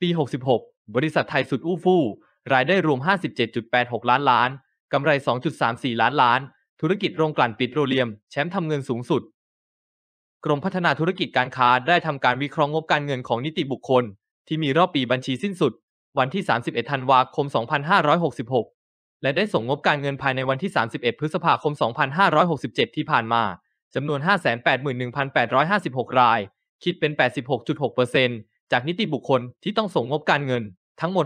ปี 66 บริษัทไทยสุดอู้ฟู่ รายได้รวม 57.86 ล้านล้าน กำไร 2.34 ล้านล้าน ธุรกิจโรงกลั่นปิโตรเลียมแชมป์ทำเงินสูงสุด กรมพัฒนาธุรกิจการค้า ได้ทำการวิเคราะห์งบการเงินของนิติบุคคล ที่มีรอบปีบัญชีสิ้นสุด วันที่ 31 ธันวาคม 2566 และได้ส่งงบการเงินภายในวันที่ 31 พฤษภาคม 2567 ที่ผ่านมาจำนวน 581,856 ราย คิดเป็น 86.6%จากนิติบุคคลที่ต้องส่งงบการเงินทั้งหมด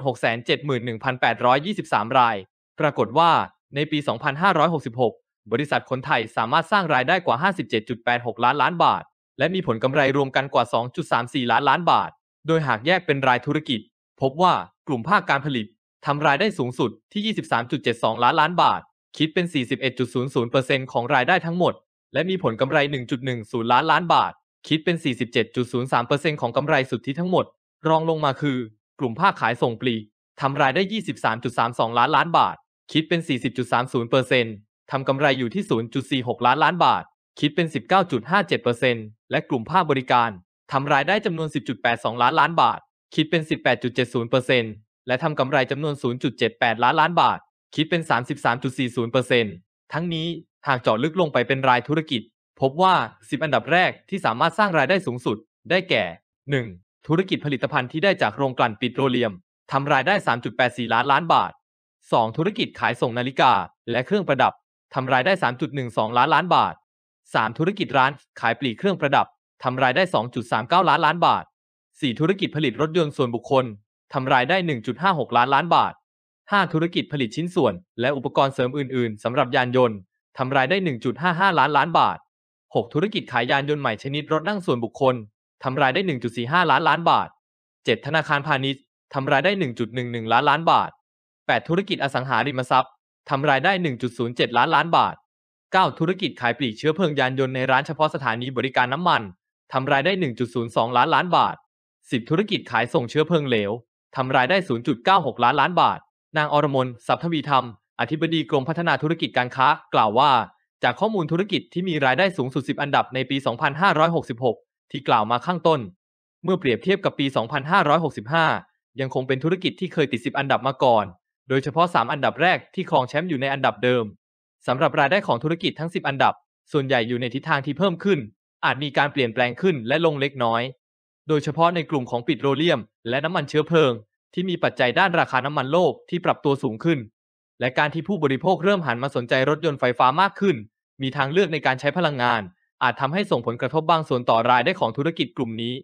671,823 ราย ปรากฏว่าในปี 2566 บริษัทคนไทยสามารถสร้างรายได้กว่า 57.86 ล้านล้านบาท และมีผลกำไรรวมกันกว่า 2.34 ล้านล้านบาท โดยหากแยกเป็นรายธุรกิจ พบว่ากลุ่มภาคการผลิตทำรายได้สูงสุดที่ 23.72 ล้านล้านบาท คิดเป็น 41.00%ของรายได้ทั้งหมด และมีผลกำไร 1.10 ล้านล้านบาทคิดเป็น 47.03%ของกำไรสุทธิทั้งหมด รองลงมาคือ กลุ่มภาคขายส่งปลีกทำรายได้ 23.32 ล้านล้านบาท คิดเป็น 40.30%ทำกำไรอยู่ที่ 0.46 ล้านล้านบาท คิดเป็น 19.57%และกลุ่มภาคบริการ ทำรายได้จำนวน 10.82 ล้านล้านบาท คิดเป็น 18.70%และทำกำไรจำนวน 0.78 ล้านล้านบาท คิดเป็น 33.40%ทั้งนี้ หากเจาะลึกลงไปเป็นรายธุรกิจพบว่า 10 อันดับแรกที่สามารถสร้างรายได้สูงสุด ได้แก่ 1. ธุรกิจผลิตภัณฑ์ที่ได้จากโรงกลั่นปิโตรเลียมทำรายได้ 3.84 ล้านล้านบาท 2. ธุรกิจขายส่งนาฬิกา และเครื่องประดับทำรายได้ 3.12 ล้านล้านบาท 3. ธุรกิจร้านขายปลีกเครื่องประดับทำรายได้ 2.39 ล้านล้านบาท 4. ธุรกิจผลิตรถยนต์ส่วนบุคคลทำรายได้ 1.56 ล้านล้านบาท 5. ธุรกิจผลิตชิ้นส่วน และอุปกรณ์เสริมอื่น ๆสำหรับยานยนต์ทำรายได้ 1.55 ล้านล้านบาท6ธุรกิจขายยานยนต์ใหม่ชนิดรถนั่งส่วนบุคคลทำรายได้ 1.45 ล้านล้านบาท 7 ธนาคารพาณิชย์ทำรายได้ 1.11 ล้านล้านบาท 8 ธุรกิจอสังหาริมทรัพย์ทำรายได้ 1.07 ล้านล้านบาท 9 ธุรกิจขายปลีกเชื้อเพลิงยานยนต์ในร้านเฉพาะสถานีบริการน้ำมันทำรายได้ 1.02 ล้านล้านบาท 10 ธุรกิจขายส่งเชื้อเพลิงเหลวทำรายได้ 0.96 ล้านล้านบาท นางอรมนสัพทวีธรรม อธิบดีกรมพัฒนาธุรกิจการค้ากล่าวว่าจากข้อมูลธุรกิจที่มีรายได้สูงสุด 10 อันดับในปี 2566 ที่กล่าวมาข้างต้น เมื่อเปรียบเทียบกับปี 2565 ยังคงเป็นธุรกิจที่เคยติด 10 อันดับมาก่อน โดยเฉพาะ 3 อันดับแรกที่ครองแชมป์อยู่ในอันดับเดิม สำหรับรายได้ของธุรกิจทั้ง 10 อันดับ ส่วนใหญ่อยู่ในทิศทางที่เพิ่มขึ้น อาจมีการเปลี่ยนแปลงขึ้นและลงเล็กน้อย โดยเฉพาะในกลุ่มของปิโตรเลียม และน้ำมันเชื้อเพลิง ที่มีปัจจัยด้านราคาน้ำมันโลกที่ปรับตัวสูงขึ้น และการที่ผู้บริโภคเริ่มหันมาสนใจรถยนต์ไฟฟ้ามากขึ้นมีทางเลือกในการใช้พลังงาน อาจทำให้ส่งผลกระทบบางส่วนต่อรายได้ของธุรกิจกลุ่มนี้